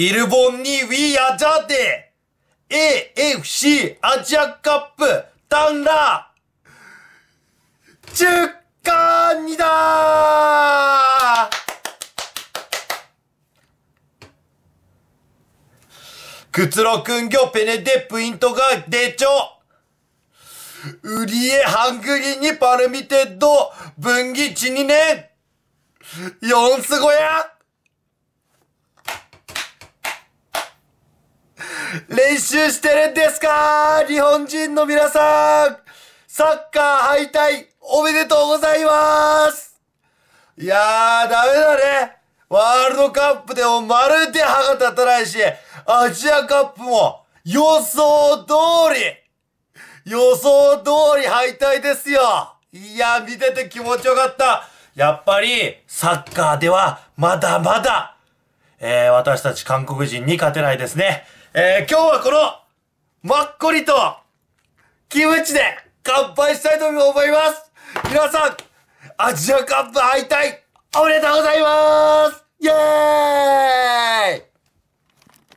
イルボンに We are the AFC アジアカップダンラー中間にだくつろくんぎょペネでプイントが出ちょうりえハングリーにパルミテッド分岐地にね四すごや練習してるんですか日本人の皆さんサッカー敗退おめでとうございますいやー、ダメだね。ワールドカップでもまるで歯が立たないし、アジアカップも予想通り、予想通り敗退ですよ。いや、見てて気持ちよかった。やっぱり、サッカーではまだまだえー、私たち韓国人に勝てないですね。えー、今日はこの、マッコリと、キムチで乾杯したいと思います皆さん、アジアカップ敗退おめでとうございます